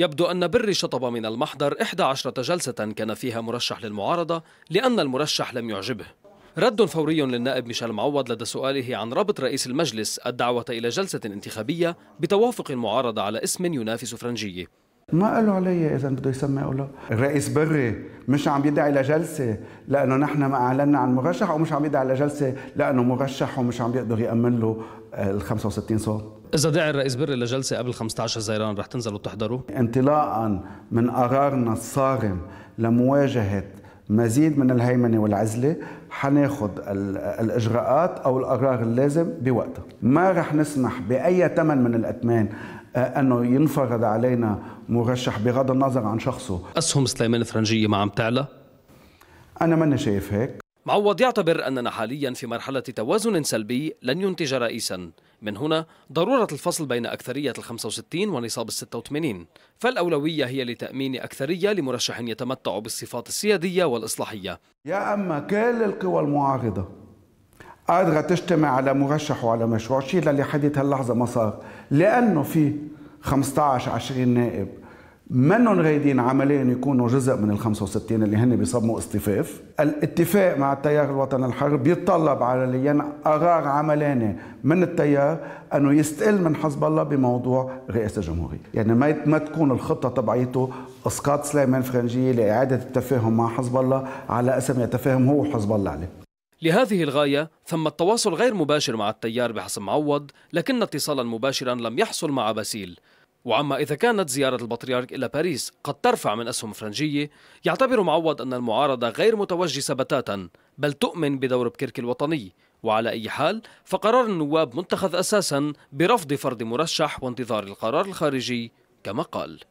يبدو أن بري شطب من المحضر 11 جلسة كان فيها مرشح للمعارضة لأن المرشح لم يعجبه رد فوري للنائب ميشيل معوض لدى سؤاله عن ربط رئيس المجلس الدعوة إلى جلسة انتخابية بتوافق المعارضة على اسم ينافس فرنجيه ما قالوا علي اذا بده يسمي او لا الرئيس بري مش عم يدعي لجلسه لانه نحن ما اعلنا عن مرشح او مش عم يدعي لجلسه لانه مرشح ومش عم بيقدر يامن له آه، ال 65 صوت إذا دعي الرئيس بري لجلسة قبل 15 زيران رح تنزلوا تحضروا؟ انطلاقا من قرارنا الصارم لمواجهة مزيد من الهيمنة والعزلة حناخد الإجراءات أو القرار اللازم بوقتها ما رح نسمح بأي ثمن من الأثمان أنه ينفرض علينا مرشح بغض النظر عن شخصه أسهم سليمان الفرنجية ما عم تعلى؟ أنا ماني شايف هيك معوض يعتبر أننا حاليا في مرحلة توازن سلبي لن ينتج رئيسا من هنا ضرورة الفصل بين أكثرية ال 65 ونصاب ال 86 فالأولوية هي لتأمين أكثرية لمرشح يتمتع بالصفات السيادية والإصلاحية يا أما كل القوى المعارضة قادرة تجتمع على مرشح وعلى مشروع شيء للي حديث هاللحظة ما صار لأنه في 15 20 نائب منهم رايدين عمليا يكونوا جزء من ال 65 اللي هن بيصموا اصطفاف، الاتفاق مع التيار الوطني الحر بيتطلب عمليا قرار عملاني من التيار انه يستقل من حزب الله بموضوع رئاسه الجمهوريه، يعني ما ما تكون الخطه تبعيته اسقاط سليمان فرنجي لاعاده التفاهم مع حزب الله على اسم يتفاهم هو وحزب الله عليه. لهذه الغاية ثم التواصل غير مباشر مع التيار بحسب معوض لكن اتصالا مباشرا لم يحصل مع باسيل وعما إذا كانت زيارة البطريرك إلى باريس قد ترفع من أسهم فرنجية يعتبر معوض أن المعارضة غير متوجسة بتاتا بل تؤمن بدور بكرك الوطني وعلى أي حال فقرار النواب متخذ أساسا برفض فرض مرشح وانتظار القرار الخارجي كما قال